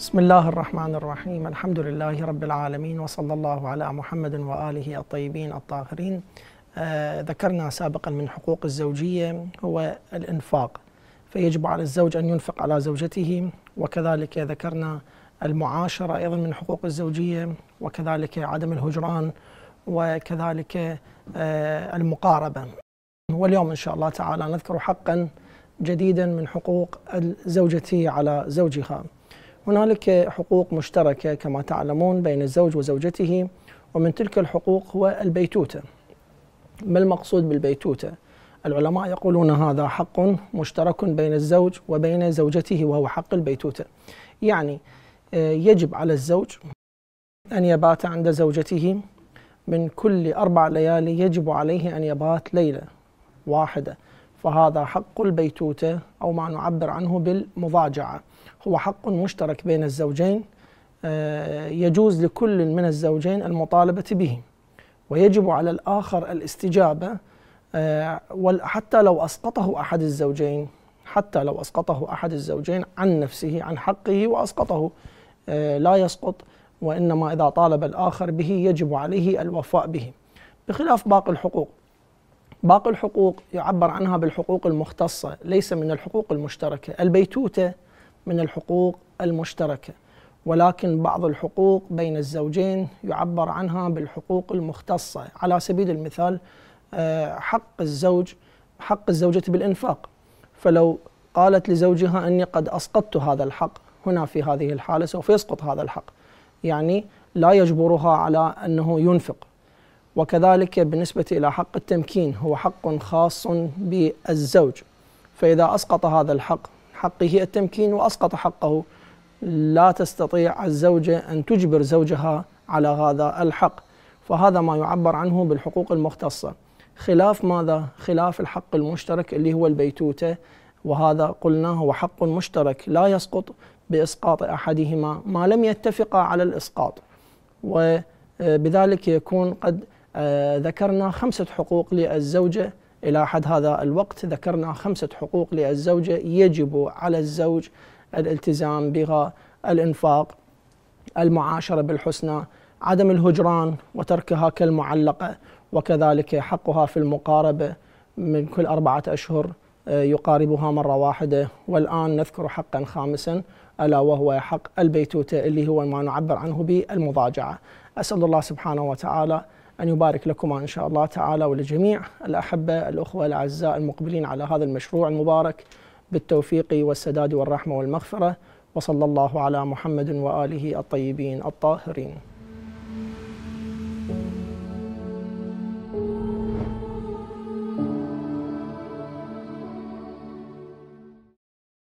بسم الله الرحمن الرحيم الحمد لله رب العالمين وصلى الله على محمد وآله الطيبين الطاهرين آه ذكرنا سابقا من حقوق الزوجية هو الإنفاق فيجب على الزوج أن ينفق على زوجته وكذلك ذكرنا المعاشرة أيضا من حقوق الزوجية وكذلك عدم الهجران وكذلك آه المقاربة واليوم إن شاء الله تعالى نذكر حقا جديدا من حقوق الزوجة على زوجها هنالك حقوق مشتركة كما تعلمون بين الزوج وزوجته ومن تلك الحقوق هو البيتوتة ما المقصود بالبيتوتة؟ العلماء يقولون هذا حق مشترك بين الزوج وبين زوجته وهو حق البيتوتة يعني آه، يجب على الزوج أن يبات عند زوجته من كل أربع ليالي يجب عليه أن يبات ليلة واحدة فهذا حق البيتوتة أو ما نعبر عنه بالمضاجعة هو حق مشترك بين الزوجين آه، يجوز لكل من الزوجين المطالبة به ويجب على الآخر الاستجابة آه، حتى لو أسقطه أحد الزوجين حتى لو أسقطه أحد الزوجين عن نفسه عن حقه وأسقطه آه، لا يسقط وإنما إذا طالب الآخر به يجب عليه الوفاء به بخلاف باقي الحقوق باقي الحقوق يعبر عنها بالحقوق المختصة ليس من الحقوق المشتركة البيتوتة من الحقوق المشتركة ولكن بعض الحقوق بين الزوجين يعبر عنها بالحقوق المختصة على سبيل المثال آه، حق الزوج حق الزوجة بالإنفاق فلو قالت لزوجها أني قد أسقطت هذا الحق هنا في هذه الحالة سوف يسقط هذا الحق يعني لا يجبرها على أنه ينفق وكذلك بالنسبة إلى حق التمكين هو حق خاص بالزوج فإذا أسقط هذا الحق حقه التمكين وأسقط حقه لا تستطيع الزوجة أن تجبر زوجها على هذا الحق فهذا ما يعبر عنه بالحقوق المختصة خلاف ماذا؟ خلاف الحق المشترك اللي هو البيتوتة وهذا قلنا هو حق مشترك لا يسقط بإسقاط أحدهما ما لم يتفقا على الإسقاط وبذلك آه، يكون قد آه، ذكرنا خمسة حقوق للزوجة إلى حد هذا الوقت ذكرنا خمسة حقوق للزوجة يجب على الزوج الالتزام بها الإنفاق المعاشرة بالحسنى عدم الهجران وتركها كالمعلقة وكذلك حقها في المقاربة من كل أربعة أشهر آه، يقاربها مرة واحدة والآن نذكر حقا خامسا ألا وهو حق البيتوتة اللي هو ما نعبر عنه بالمضاجعة أسأل الله سبحانه وتعالى أن يبارك لكم إن شاء الله تعالى ولجميع الأحبة الأخوة الأعزاء المقبلين على هذا المشروع المبارك بالتوفيق والسداد والرحمة والمغفرة وصلى الله على محمد وآله الطيبين الطاهرين